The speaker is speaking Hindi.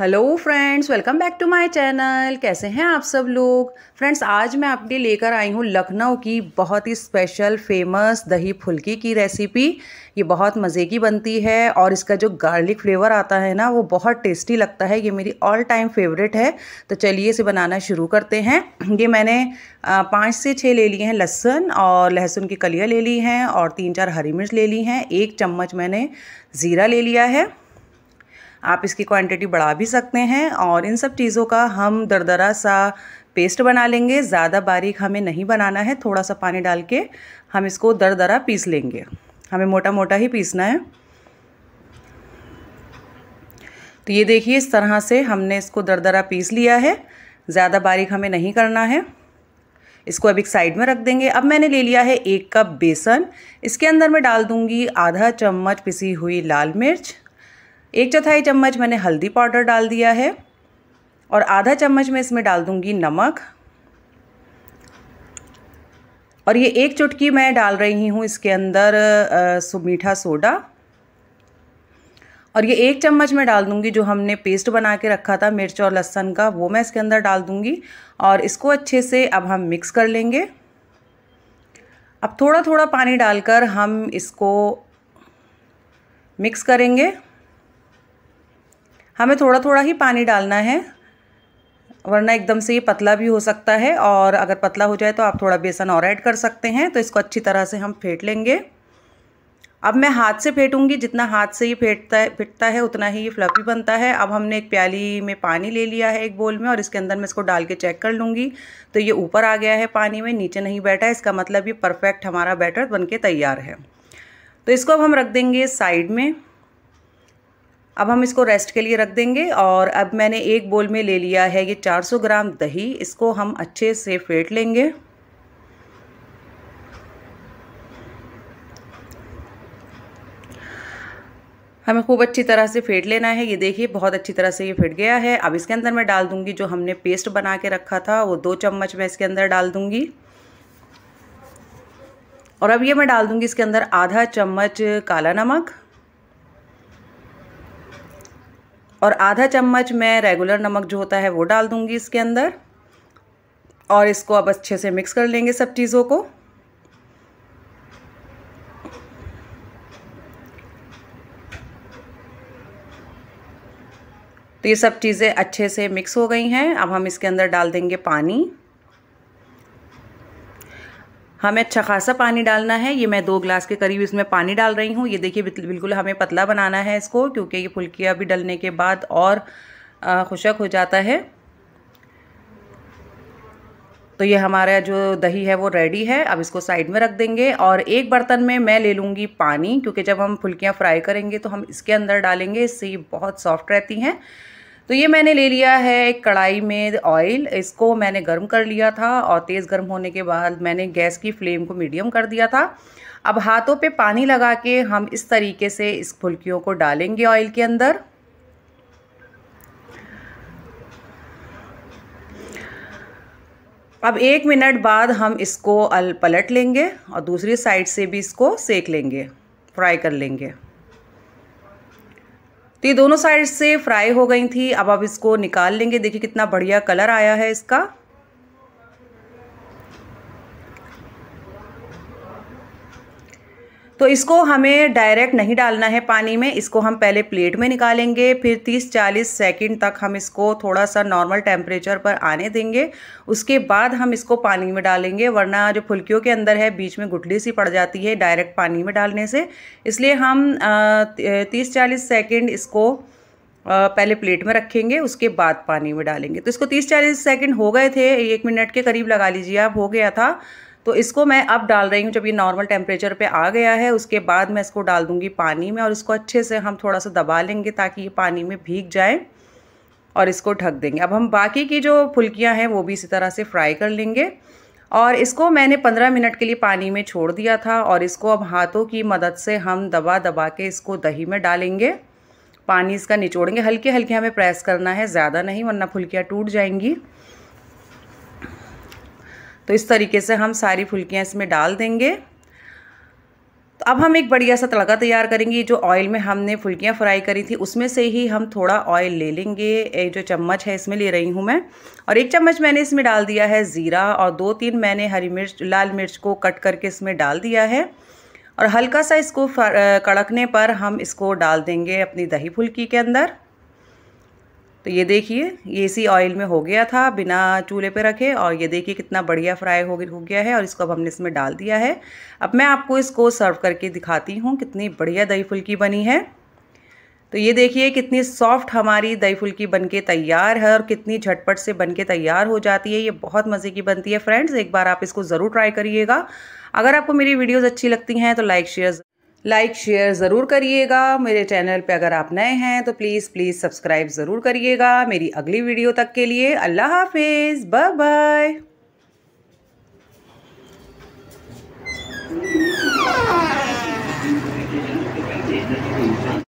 hello friends welcome back to my channel कैसे हैं आप सब लोग फ्रेंड्स आज मैं आपके लिए लेकर आई हूँ लखनऊ की बहुत ही स्पेशल फेमस दही फुलकी की रेसिपी ये बहुत मज़े की बनती है और इसका जो गार्लिक फ्लेवर आता है ना वो बहुत टेस्टी लगता है ये मेरी ऑल टाइम फेवरेट है तो चलिए इसे बनाना शुरू करते हैं ये मैंने पाँच से छः ले लिए हैं लहसुन और लहसुन की कलियाँ ले ली हैं और तीन चार हरी मिर्च ले ली हैं एक चम्मच मैंने ज़ीरा ले लिया है आप इसकी क्वांटिटी बढ़ा भी सकते हैं और इन सब चीज़ों का हम दरदरा सा पेस्ट बना लेंगे ज़्यादा बारीक हमें नहीं बनाना है थोड़ा सा पानी डाल के हम इसको दरदरा पीस लेंगे हमें मोटा मोटा ही पीसना है तो ये देखिए इस तरह से हमने इसको दरदरा पीस लिया है ज़्यादा बारीक हमें नहीं करना है इसको अब एक साइड में रख देंगे अब मैंने ले लिया है एक कप बेसन इसके अंदर मैं डाल दूंगी आधा चम्मच पिसी हुई लाल मिर्च एक चौथाई चम्मच मैंने हल्दी पाउडर डाल दिया है और आधा चम्मच मैं इसमें डाल दूंगी नमक और ये एक चुटकी मैं डाल रही हूँ इसके अंदर मीठा सोडा और ये एक चम्मच मैं डाल दूंगी जो हमने पेस्ट बना के रखा था मिर्च और लहसन का वो मैं इसके अंदर डाल दूंगी और इसको अच्छे से अब हम मिक्स कर लेंगे अब थोड़ा थोड़ा पानी डालकर हम इसको मिक्स करेंगे हमें थोड़ा थोड़ा ही पानी डालना है वरना एकदम से ये पतला भी हो सकता है और अगर पतला हो जाए तो आप थोड़ा बेसन और ऐड कर सकते हैं तो इसको अच्छी तरह से हम फेंट लेंगे अब मैं हाथ से फेंटूंगी जितना हाथ से ये फेंटता है फिटता है उतना ही ये फ्लफी बनता है अब हमने एक प्याली में पानी ले लिया है एक बोल में और इसके अंदर मैं इसको डाल के चेक कर लूँगी तो ये ऊपर आ गया है पानी में नीचे नहीं बैठा इसका मतलब ये परफेक्ट हमारा बैटर बन के तैयार है तो इसको अब हम रख देंगे साइड में अब हम इसको रेस्ट के लिए रख देंगे और अब मैंने एक बोल में ले लिया है ये 400 ग्राम दही इसको हम अच्छे से फेट लेंगे हमें खूब अच्छी तरह से फेंट लेना है ये देखिए बहुत अच्छी तरह से ये फेट गया है अब इसके अंदर मैं डाल दूंगी जो हमने पेस्ट बना के रखा था वो दो चम्मच मैं इसके अंदर डाल दूंगी और अब ये मैं डाल दूंगी इसके अंदर आधा चम्मच काला नमक और आधा चम्मच मैं रेगुलर नमक जो होता है वो डाल दूंगी इसके अंदर और इसको अब अच्छे से मिक्स कर लेंगे सब चीज़ों को तो ये सब चीज़ें अच्छे से मिक्स हो गई हैं अब हम इसके अंदर डाल देंगे पानी हमें अच्छा खासा पानी डालना है ये मैं दो ग्लास के करीब इसमें पानी डाल रही हूँ ये देखिए बिल्कुल हमें पतला बनाना है इसको क्योंकि ये फुल्किया भी डलने के बाद और खुशक हो जाता है तो ये हमारा जो दही है वो रेडी है अब इसको साइड में रख देंगे और एक बर्तन में मैं ले लूँगी पानी क्योंकि जब हम फुल्कियाँ फ्राई करेंगे तो हम इसके अंदर डालेंगे इससे ये बहुत सॉफ्ट रहती हैं तो ये मैंने ले लिया है एक कढ़ाई में ऑयल इसको मैंने गर्म कर लिया था और तेज़ गर्म होने के बाद मैंने गैस की फ्लेम को मीडियम कर दिया था अब हाथों पे पानी लगा के हम इस तरीके से इस फुल्कियों को डालेंगे ऑयल के अंदर अब एक मिनट बाद हम इसको अल पलट लेंगे और दूसरी साइड से भी इसको सेक लेंगे फ्राई कर लेंगे तो ये दोनों साइड से फ्राई हो गई थी अब आप इसको निकाल लेंगे देखिए कितना बढ़िया कलर आया है इसका तो इसको हमें डायरेक्ट नहीं डालना है पानी में इसको हम पहले प्लेट में निकालेंगे फिर 30-40 सेकंड तक हम इसको थोड़ा सा नॉर्मल टेम्परेचर पर आने देंगे उसके बाद हम इसको पानी में डालेंगे वरना जो फुल्कियों के अंदर है बीच में गुठली सी पड़ जाती है डायरेक्ट पानी में डालने से इसलिए हम तीस चालीस सेकेंड इसको पहले प्लेट में रखेंगे उसके बाद पानी में डालेंगे तो इसको 30-40 सेकंड हो गए थे एक मिनट के करीब लगा लीजिए आप हो गया था तो इसको मैं अब डाल रही हूँ जब ये नॉर्मल टेम्परेचर पे आ गया है उसके बाद मैं इसको डाल दूँगी पानी में और इसको अच्छे से हम थोड़ा सा दबा लेंगे ताकि ये पानी में भीग जाए और इसको ढक देंगे अब हम बाकी की जो फुल्कियाँ हैं वो भी इसी तरह से फ्राई कर लेंगे और इसको मैंने पंद्रह मिनट के लिए पानी में छोड़ दिया था और इसको अब हाथों की मदद से हम दबा दबा के इसको दही में डालेंगे पानी इसका निचोड़ेंगे हल्के हल्के हमें प्रेस करना है ज़्यादा नहीं वरना फुल्कियाँ टूट जाएंगी तो इस तरीके से हम सारी फुल्कियाँ इसमें डाल देंगे तो अब हम एक बढ़िया सा तड़का तैयार करेंगे जो ऑयल में हमने फुल्कियाँ फ्राई करी थी उसमें से ही हम थोड़ा ऑयल ले लेंगे एक जो चम्मच है इसमें ले रही हूँ मैं और एक चम्मच मैंने इसमें डाल दिया है ज़ीरा और दो तीन मैंने हरी मिर्च लाल मिर्च को कट करके इसमें डाल दिया है और हल्का सा इसको कड़कने पर हम इसको डाल देंगे अपनी दही फुल्की के अंदर तो ये देखिए ये इसी ऑयल में हो गया था बिना चूल्हे पे रखे और ये देखिए कितना बढ़िया फ्राई हो हो गया है और इसको अब हमने इसमें डाल दिया है अब मैं आपको इसको सर्व करके दिखाती हूँ कितनी बढ़िया दही फुल्की बनी है तो ये देखिए कितनी सॉफ्ट हमारी दही फुल्की के तैयार है और कितनी झटपट से के तैयार हो जाती है ये बहुत मज़े की बनती है फ्रेंड्स एक बार आप इसको ज़रूर ट्राई करिएगा अगर आपको मेरी वीडियोज़ अच्छी लगती हैं तो लाइक शेयर लाइक शेयर ज़रूर करिएगा मेरे चैनल पे अगर आप नए हैं तो प्लीज़ प्लीज़ सब्सक्राइब ज़रूर करिएगा मेरी अगली वीडियो तक के लिए अल्लाह हाफिज़ बाय बाय